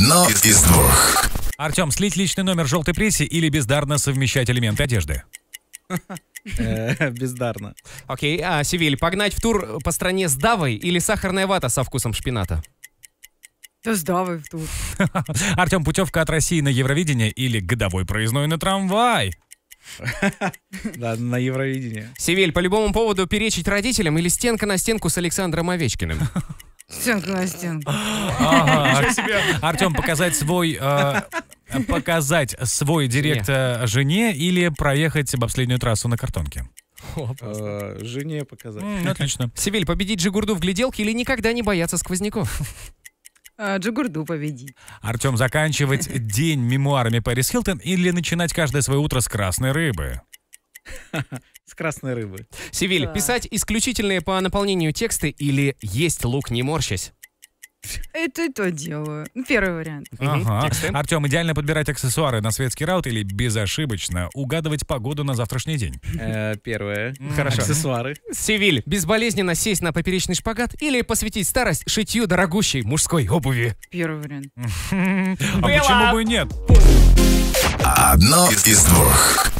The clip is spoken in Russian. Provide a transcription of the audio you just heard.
Одно из, двух. Артем, слить личный номер желтой прессе или бездарно совмещать элементы одежды? Э, бездарно. Окей, а, Севиль, погнать в тур по стране с давой или сахарная вата со вкусом шпината? Да с давой в тур. Артем, путевка от России на Евровидение или годовой проездной на трамвай? Да, на Евровидение. Севиль, по любому поводу перечить родителям или стенка на стенку с Александром Овечкиным? Стенка на стенку. Артем, показать свой... Э, показать свой директ э, жене или проехать последнюю трассу на картонке? Э, жене показать. Отлично. Севиль, победить Джигурду в гляделке или никогда не бояться сквозняков? Джигурду а, победить. Артем, заканчивать день мемуарами Пэрис Хилтон или начинать каждое свое утро с красной рыбы? с красной рыбы. Сивиль, да. писать исключительные по наполнению тексты или есть лук не морщась? Это и то делаю. Ну, первый вариант. Ага. Артем, идеально подбирать аксессуары на светский раут или безошибочно угадывать погоду на завтрашний день? Э, первое. Хорошо. Аксессуары. Севиль, безболезненно сесть на поперечный шпагат или посвятить старость шитью дорогущей мужской обуви? Первый вариант. А почему бы и нет? Одно из двух.